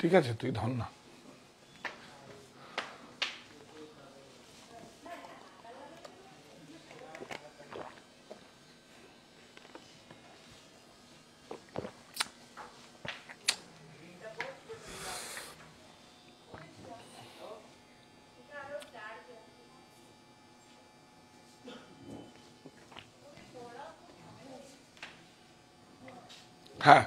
ঠিক আছে তুই ধন্য না হ্যাঁ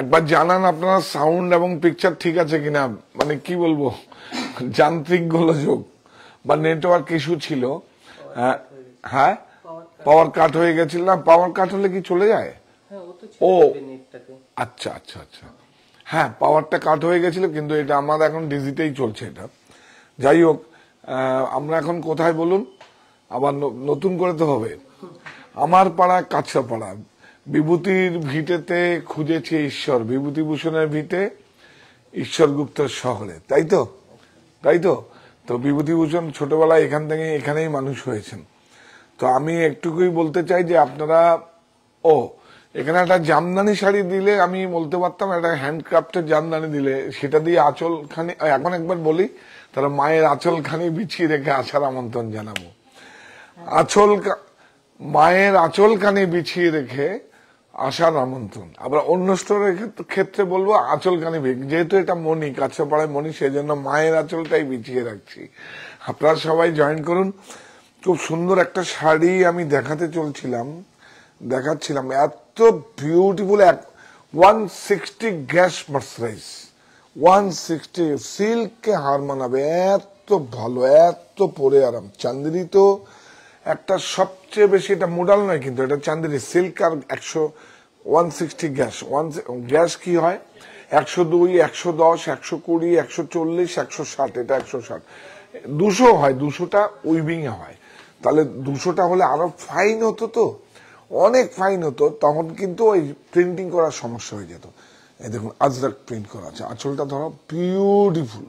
একবার জানান আপনারা সাউন্ড এবং পিকচার ঠিক আছে কিনা মানে কি বলবো যান্ত্রিক গোলযোগ বা নেটওয়ার্ক ইস্যু ছিল হ্যাঁ পাওয়ার হ্যাঁ? কাট হয়ে গেছিল না পাওয়ার কাট হলে কি চলে যায় হ্যাঁ, ও আচ্ছা আচ্ছা আচ্ছা হ্যাঁ পাওয়ারটা কাট হয়ে গেছিল কিন্তু এটা আমার এখন ডিজিটেই চলছে এটা যাই হোক আমরা এখন কোথায় বলুন আবার নতুন করে তো হবে আমার পাড়া কাছা পাড়া বিভূতির ভিটেতে খুঁজেছে ঈশ্বর বিভূতিভূষণের ভিটে ঈশ্বরগুপ্তর শহরে তাই তো তাই তো তো বিভূতিভূষণ ছোটবেলায় এখান থেকে এখানেই মানুষ হয়েছেন তো আমি একটুকুই বলতে চাই যে আপনারা ও এখানে একটা জামদানি শাড়ি দিলে আমি বলতে পারতাম একটা হ্যান্ডক্রাফ্টের জামদানি দিলে সেটা দিয়ে আঁচলখানি এখন একবার বলি তাহলে মায়ের আঁচলখানি বিছিয়ে রেখে আসার আমন্ত্রণ জানাবো আঁচল মায়ের আঁচলখানি বিছিয়ে রেখে আসার আমন্ত্রণ আবার অন্য স্টোরের ক্ষেত্রে বলবো আঁচল কানিভিক যেহেতু এটা মনি কাছাপাড়ায় মনি সেই জন্য মায়ের আঁচলটাই বিছিয়ে রাখছি আপনারা সবাই জয়েন করুন খুব সুন্দর একটা শাড়ি আমি দেখাতে চলছিলাম দেখাচ্ছিলাম এত বিউটিফুল এক one sixty gas mercerise one sixty সিল্ককে হার মানাবে এত ভালো এত পরে আরাম চান্দিনি তো একটা সবচেয়ে বেশি এটা মোডাল নয় কিন্তু এটা চান্দিনি সিল্ক আর একশো one sixty gas one gas কি হয় একশো দুই একশো দশ একশো কুড়ি একশো চল্লিশ একশো ষাট এটা একশো ষাট দুশো হয় দুশোটা উইভিংয়ে হয় তাহলে দুশোটা হলে আরো ফাইন হতো তো অনেক ফাইন হতো তখন কিন্তু ওই প্রিন্টিং করার সমস্যা হয়ে যেত এই দেখুন আজরাক প্রিন্ট করা আছে আঁচলটা ধরো বিউটিফুল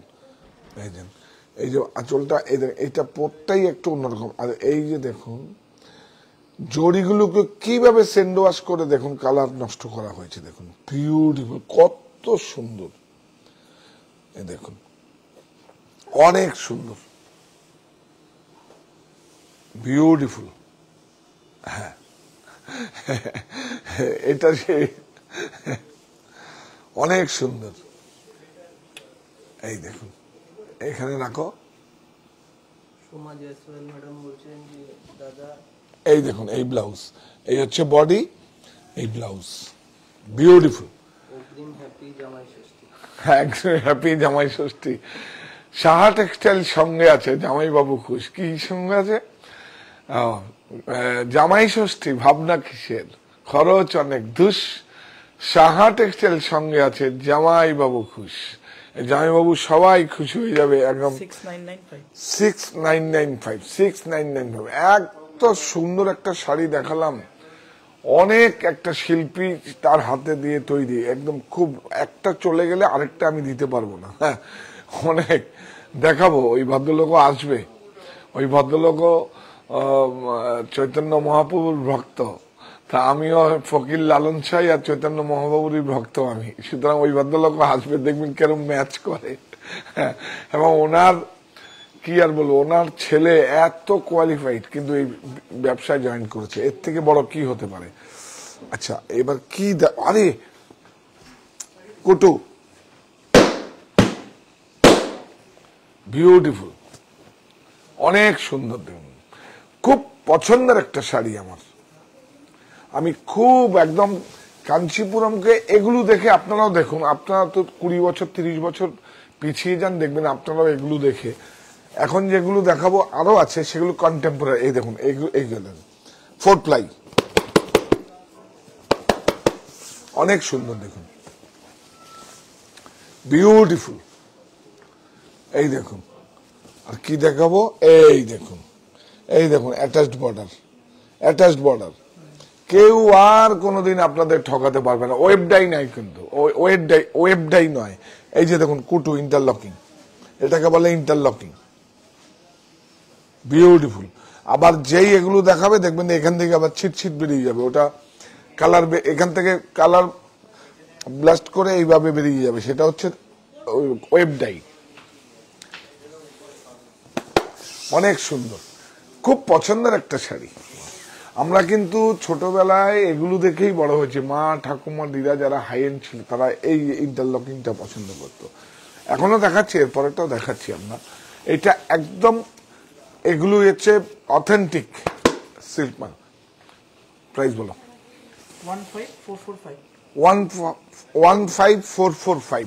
এই যে এই যে আঁচলটা এই দেখুন এটা প্রত্যেকটাই একটু অন্যরকম আর এই যে দেখুন জড়িগুলোকে কিভাবে সেন্ড ওয়াশ করে দেখুন কালার নষ্ট করা হয়েছে দেখুন বিউটিফুল কত সুন্দর দেখুন অনেক সুন্দর বিউটিফুল হ্যাঁ এটা সে অনেক সুন্দর এই দেখুন এখানে রাখো ম্যাডাম বলছেন যে দাদা এই দেখুন এই ব্লাউজ এই হচ্ছে বডি এই ব্লাউজ বিউটিফুল হ্যাপি জামাই ষষ্ঠী সাহা টেক্সটাইল সঙ্গে আছে জামাইবাবু খুশ কি সঙ্গে আছে জামাই ষষ্ঠী ভাবনা কিসের খরচ অনেক ধুস সাহা টেক্সটাইল সঙ্গে আছে জামাইবাবু খুশ সবাই খুশি হয়ে যাবে একদম six nine nine five six nine nine five six nine nine five এক সুন্দর একটা শাড়ি দেখালাম অনেক একটা শিল্পী তার হাতে দিয়ে তৈরি একদম খুব একটা চলে গেলে আরেকটা আমি দিতে পারবো না হ্যাঁ অনেক দেখাবো ওই ভদ্রলোকও আসবে ওই ভদ্রলোকও চৈতন্য মহাপ্রভুর ভক্ত তা আমিও ফকির লালন সাই আর চৈতন্য মহাপ্রভুরই ভক্ত আমি সুতরাং ওই ভদ্রলোক আসবে দেখবেন কেরম ম্যাচ করে হ্যাঁ, এবং ওনার কি আর বলবো ওনার ছেলে এত কোয়ালিফাইড কিন্তু এই ব্যবসায় জয়েন করেছে এর থেকে বড় কি হতে পারে আচ্ছা এবার কি আরে কোটু বিউটিফুল অনেক সুন্দর দেখুন খুব পছন্দের একটা শাড়ি আমার আমি খুব একদম কাঞ্চিপুরমকে এগুলো দেখে আপনারাও দেখুন আপনারা তো কুড়ি বছর তিরিশ বছর পিছিয়ে যান দেখবেন আপনারাও এগুলো দেখে এখন যেগুলো দেখাবো আরও আছে সেগুলো কন্টেম্পোরারি এই দেখুন এইগুলো ফোর প্লাই অনেক সুন্দর দেখুন বিউটিফুল এই দেখুন আর কি দেখাবো এই দেখুন এই দেখুন অ্যাটাচড বর্ডার অ্যাটাচড বর্ডার কেউ আর কোনোদিন আপনাদের ঠকাতে পারবে না ওয়েবডাই নাই কিন্তু ওয়েবডাই ওয়েবডাই নয় এই যে দেখুন কুটু ইন্টারলকিং এটাকে বলে ইন্টারলকিং বিউটিফুল আবার যেই এগুলো দেখাবে দেখবেন এখান থেকে আবার ছিট ছিট বেরিয়ে যাবে ওটা কালার এখান থেকে কালার ব্লাস্ট করে এইভাবে বেরিয়ে যাবে সেটা হচ্ছে ওয়েব ডাই অনেক সুন্দর খুব পছন্দের একটা শাড়ি আমরা কিন্তু ছোটবেলায় এগুলো দেখেই বড় হয়েছে মা ঠাকুমা দিদা যারা হাই এন্ড ছিল তারা এই ইন্টারলকিংটা পছন্দ করত এখনো দেখাচ্ছি এরপরেটাও দেখাচ্ছি আমরা এটা একদম এগুলো হচ্ছে অথেন্টিক সিল্ক মাল প্রাইস বলো one five four four five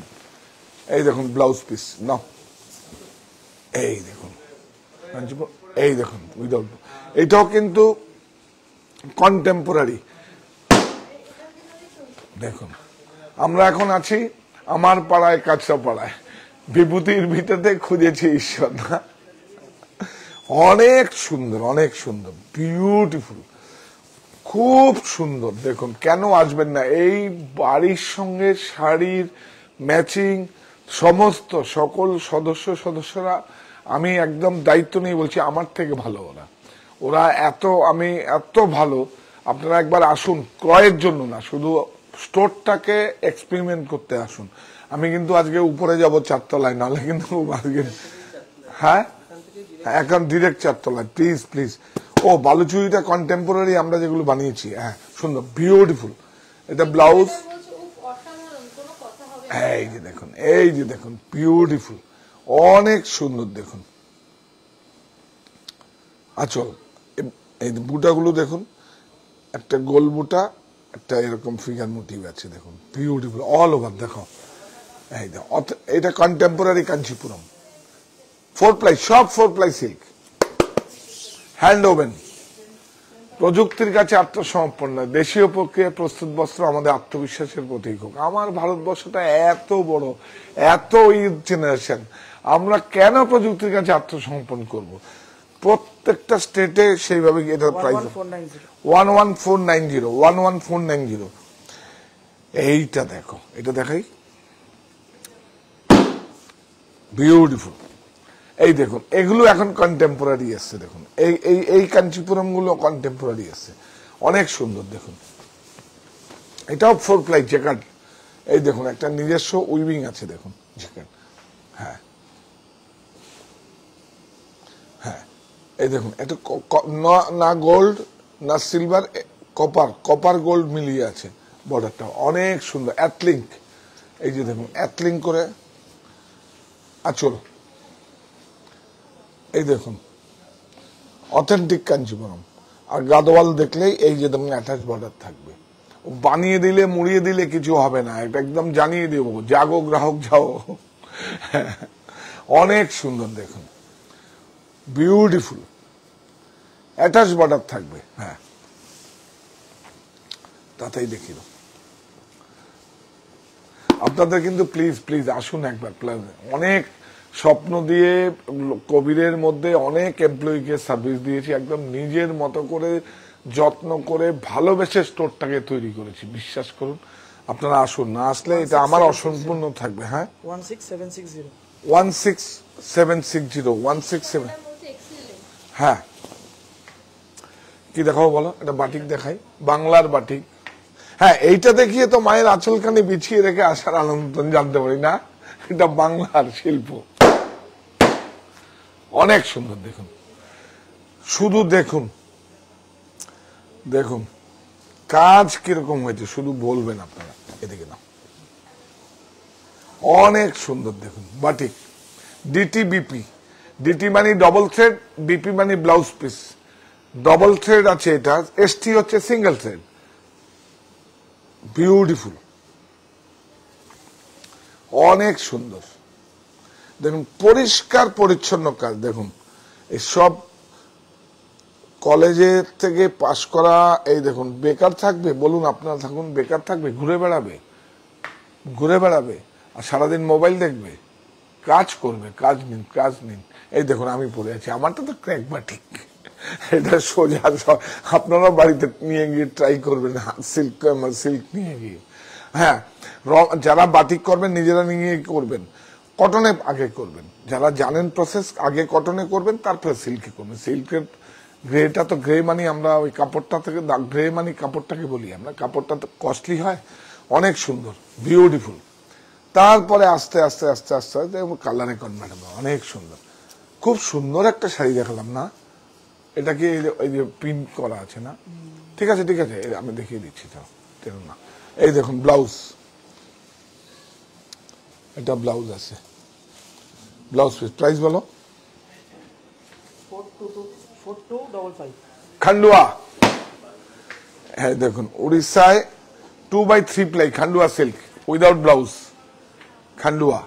এই দেখুন ব্লাউজ পিস না এই দেখুন এই দেখুন উইদাউট এটাও কিন্তু কন্টেম্পোরারি দেখুন আমরা এখন আছি আমার পাড়ায় কাছা পাড়ায় বিভূতির ভিতরে খুঁজেছি ঈশ্বর না অনেক সুন্দর অনেক সুন্দর বিউটিফুল খুব সুন্দর দেখুন কেন আসবেন না এই বাড়ির সঙ্গে শাড়ির ম্যাচিং সমস্ত সকল সদস্য সদস্যরা আমি একদম দায়িত্ব নিয়ে বলছি আমার থেকে ভালো ওরা ওরা এত আমি এত ভালো আপনারা একবার আসুন ক্রয়ের জন্য না শুধু স্টোরটাকে এক্সপেরিমেন্ট করতে আসুন আমি কিন্তু আজকে উপরে যাব চারতলায় নাহলে কিন্তু আজকে হ্যাঁ এখন ডিরেক্ট চারতলায় প্লিজ প্লিজ ও বালুচুরিটা কন্টেম্পোরারি আমরা যেগুলো বানিয়েছি হ্যাঁ সুন্দর বিউটিফুল এটা ব্লাউজ এই যে দেখুন এই যে দেখুন বিউটিফুল অনেক সুন্দর দেখুন আচল এই বুটাগুলো দেখুন একটা গোল বুটা একটা এরকম ফিগার মোটিভ আছে দেখুন বিউটিফুল অল ওভার দেখো এই এটা কন্টেম্পোরারি কাঞ্চিপুরম ফোর প্লাই সব four ply silk hand woven প্রযুক্তির কাছে আত্মসমর্পণ দেশীয় প্রক্রিয়া প্রস্তুত বস্ত্র আমাদের আত্মবিশ্বাসের প্রতীক হোক আমার ভারতবর্ষটা এত বড় এত ইউথ জেনারেশন আমরা কেন প্রযুক্তির কাছে আত্মসমর্পণ করব প্রত্যেকটা স্টেটে সেইভাবে এটা price one one four nine zero one one four nine zero এইটা দেখো এটা দেখাই বিউটিফুল এই দেখুন এগুলো এখন কন্টেম্পোরারি এসছে দেখুন এই এই এই কাঞ্চিপুরমগুলো কন্টেম্পোরারি এসছে অনেক সুন্দর দেখুন এটাও ফোর প্লাই জ্যাকেট এই দেখুন একটা নিজস্ব উইভিং আছে দেখুন জ্যাকেট হ্যাঁ হ্যাঁ এই দেখুন এটা না গোল্ড না সিলভার কপার কপার গোল্ড মিলিয়ে আছে বর্ডারটা অনেক সুন্দর অ্যাথলিঙ্ক এই যে দেখুন অ্যাথলিঙ্ক করে আচল আচ্ছা, এই দেখুন অথেন্টিক কাঞ্জিপুরম আর গাদওয়াল দেখলেই এই যে তেমন অ্যাটাচ বর্ডার থাকবে বানিয়ে দিলে মুড়িয়ে দিলে কিছু হবে না এটা একদম জানিয়ে দেব জাগো গ্রাহক যাও অনেক সুন্দর দেখুন বিউটিফুল অ্যাটাচ বর্ডার থাকবে হ্যাঁ তাতেই দেখি আপনাদের কিন্তু প্লিজ প্লিজ আসুন একবার অনেক স্বপ্ন দিয়ে কোভিডের মধ্যে অনেক এমপ্লয়িকে সার্ভিস দিয়েছি একদম নিজের মতো করে যত্ন করে ভালোবেসে স্টোরটাকে তৈরি করেছি বিশ্বাস করুন আপনারা আসুন না আসলে এটা আমার অসম্পূর্ণ থাকবে হ্যাঁ one six seven six zero one six seven six zero one six seven হ্যাঁ কি দেখাবো বলো এটা বাটিক দেখাই বাংলার বাটিক হ্যাঁ এইটা দেখিয়ে তো মায়ের আঁচলখানি বিছিয়ে রেখে আসার আনন্দ জানতে পারি না এটা বাংলার শিল্প অনেক সুন্দর দেখুন শুধু দেখুন দেখুন কাজ কিরকম হয়েছে শুধু বলবেন আপনারা এদিকে না অনেক সুন্দর দেখুন বাটিক ডিটি বিপি ডিটি মানে ডবল থ্রেড বিপি মানে ব্লাউজ পিস ডবল থ্রেড আছে এটা এসটি হচ্ছে সিঙ্গেল থ্রেড বিউটিফুল অনেক সুন্দর দেখুন পরিষ্কার পরিচ্ছন্ন কাজ দেখুন এই সব কলেজের থেকে পাশ করা এই দেখুন বেকার থাকবে বলুন আপনারা থাকুন বেকার থাকবে ঘুরে বেড়াবে ঘুরে বেড়াবে আর সারাদিন মোবাইল দেখবে কাজ করবে কাজ নিন কাজ নিন এই দেখুন আমি পড়ে আছি আমারটা তো ক্র্যাক বাটিক এটা সোজা আপনারা বাড়িতে নিয়ে গিয়ে ট্রাই করবেন সিল্ক সিল্ক নিয়ে গিয়ে হ্যাঁ যারা বাতিক করবেন নিজেরা নিয়ে করবেন কটনে আগে করবেন যারা জানেন প্রসেস আগে কটনে করবেন তারপরে সিল্কে করবেন সিল্কের গ্রেটা তো গ্রে মানি আমরা ওই কাপড়টা থেকে গ্রে মানি কাপড়টাকে বলি আমরা কাপড়টা তো কস্টলি হয় অনেক সুন্দর বিউটিফুল তারপরে আস্তে আস্তে আস্তে আস্তে আস্তে কালারে কনভার্ট ম্যাডাম অনেক সুন্দর খুব সুন্দর একটা শাড়ি দেখালাম না এটাকে এই যে প্রিন্ট করা আছে না ঠিক আছে ঠিক আছে আমি দেখিয়ে দিচ্ছি তো না এই দেখুন ব্লাউজ একটা ব্লাউজ আছে ব্লাউজ পিস প্রাইস বলো খান্ডুয়া হ্যাঁ দেখুন উড়িষ্যায় two by three ply Khandua silk without blouse Khandua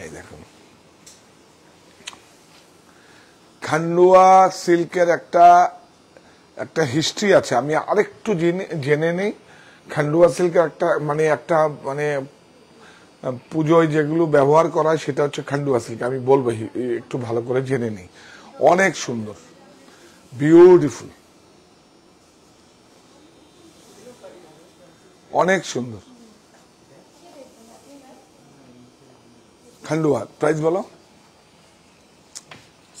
এই দেখুন খান্ডুয়া সিল্কের একটা একটা হিস্ট্রি আছে আমি আরেকটু জেনে নেই খান্ডুয়া সিল্কের একটা মানে একটা মানে পুজোয় যেগুলো ব্যবহার করা সেটা হচ্ছে খান্ডুয়া সিল্ক আমি বলবো একটু ভালো করে জেনে নিই অনেক সুন্দর বিউটিফুল অনেক সুন্দর খান্ডুয়া প্রাইস বলো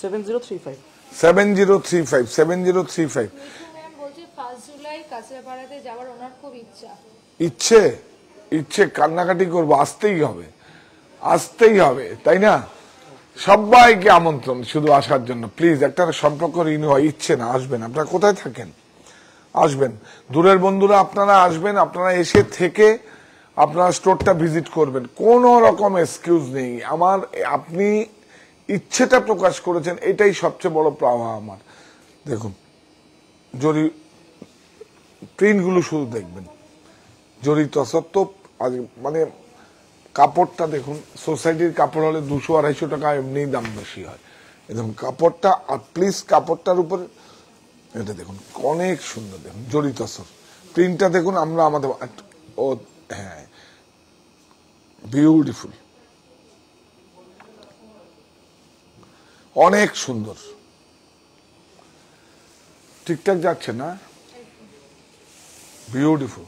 seven zero three five seven zero three five seven zero three five কাঁচরাপাড়াতে যাওয়ার ওনার খুব ইচ্ছা ইচ্ছে ইচ্ছে কান্নাকাটি করব আসতেই হবে আসতেই হবে তাই না সবাইকে আমন্ত্রণ শুধু আসার জন্য প্লিজ একটা সম্পর্ক রিনিউ হয় ইচ্ছে না আসবেন আপনারা কোথায় থাকেন আসবেন দূরের বন্ধুরা আপনারা আসবেন আপনারা এসে থেকে আপনারা স্টোরটা ভিজিট করবেন কোনো রকম এক্সকিউজ নেই আমার আপনি ইচ্ছেটা প্রকাশ করেছেন এটাই সবচেয়ে বড় প্রভাব আমার দেখুন যদি প্রিন্টগুলো শুধু দেখবেন জড়িত আজ মানে কাপড়টা দেখুন সোসাইটির কাপড় হলে দুশো আড়াইশো টাকা এমনিই দাম বেশি হয় এবং কাপড়টা আর প্লিজ কাপড়টার উপর এটা দেখুন অনেক সুন্দর দেখুন জড়িত সব প্রিন্টটা দেখুন আমরা আমাদের ও হ্যাঁ বিউটিফুল অনেক সুন্দর ঠিকঠাক যাচ্ছে না বিউটিফুল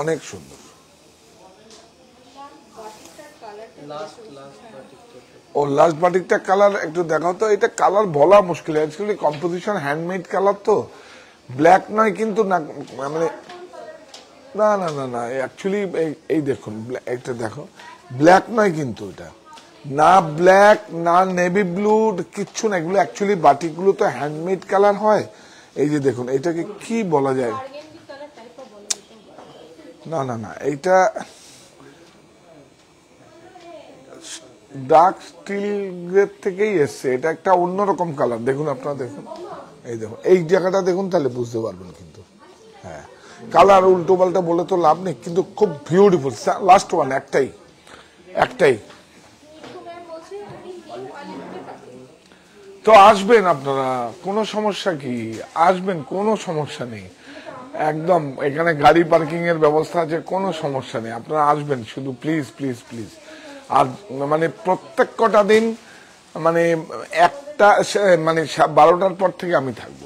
অনেক সুন্দর ও লাস্ট বাটিকটা কালার একটু দেখাও তো এটা কালার বলা মুশকিল অ্যাকচুয়ালি কম্পোজিশন হ্যান্ডমেড কালার তো ব্ল্যাক নয় কিন্তু না মানে না না না না অ্যাকচুয়ালি এই দেখুন এটা দেখো ব্ল্যাক নয় কিন্তু এটা না ব্ল্যাক না নেভি ব্লু কিচ্ছু না এগুলো অ্যাকচুয়ালি বাটিকগুলো তো হ্যান্ডমেড কালার হয় এই যে দেখুন এটাকে কি বলা যায় না না না এটা ডার্ক স্টিল থেকেই এসছে এটা একটা অন্যরকম কালার দেখুন আপনারা দেখুন এই দেখুন এই জায়গাটা দেখুন তাহলে বুঝতে পারবেন কিন্তু হ্যাঁ কালার উল্টো পাল্টা বলে তো লাভ নেই কিন্তু খুব বিউটিফুল লাস্ট ওয়ান একটাই একটাই তো আসবেন আপনারা কোনো সমস্যা কি আসবেন কোনো সমস্যা নেই একদম এখানে গাড়ি পার্কিং এর ব্যবস্থা আছে কোনো সমস্যা নেই আপনারা আসবেন শুধু প্লিজ প্লিজ প্লিজ আর মানে প্রত্যেক কটা দিন মানে একটা মানে বারোটার পর থেকে আমি থাকবো